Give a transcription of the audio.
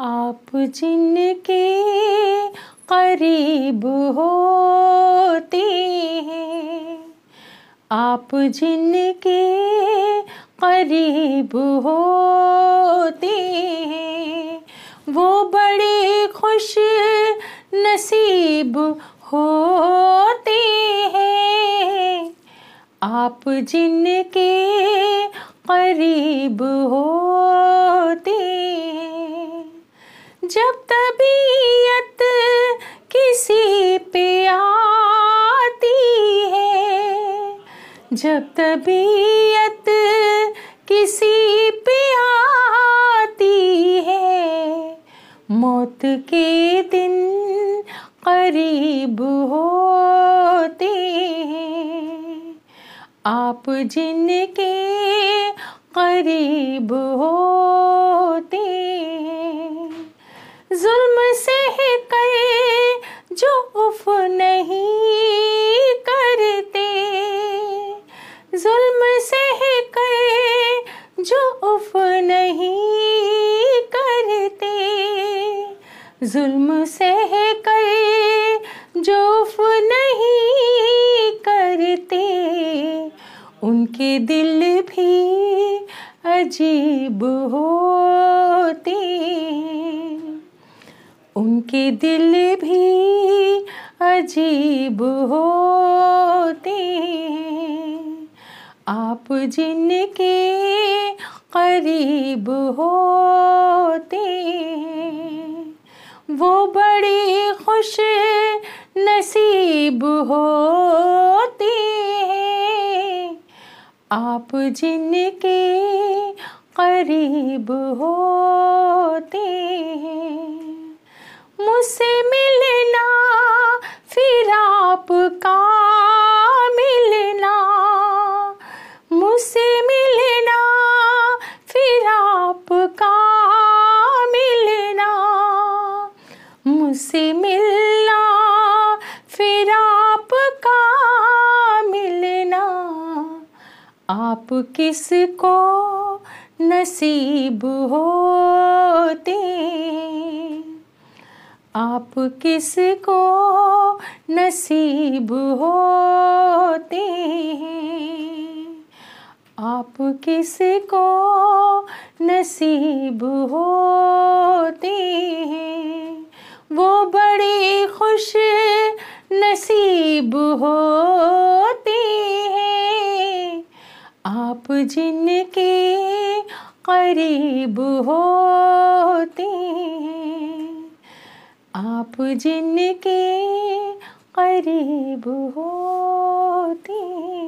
आप जिनके करीब होते हैं आप जिनके करीब होते हैं वो बड़े खुश नसीब होते हैं आप जिनके करीब हो जब तबीयत किसी पे आती है जब तबीयत किसी पे आती है मौत के दिन करीब होते हैं आप जिनके करीब हो जुल्म से है कहे जो उफ नहीं करते जुल्म से है कहे जो उफ नहीं करते जुल्म से है कहे जो उफ नहीं करते उनके दिल भी अजीब हो दिल भी अजीब होते आप जिनके करीब होते वो बड़ी खुश नसीब होते आप जिनके करीब होते हैं मुझसे मिलना फिर आपका मिलना मुझसे मिलना फिर आपका मिलना मुझसे मिलना फिर आपका मिलना आप किसको नसीब होते आप किसको नसीब होते हैं आप किसको नसीब होते हैं वो बड़े खुश नसीब होते हैं आप जिनके करीब होते हैं आप जिनके करीब होती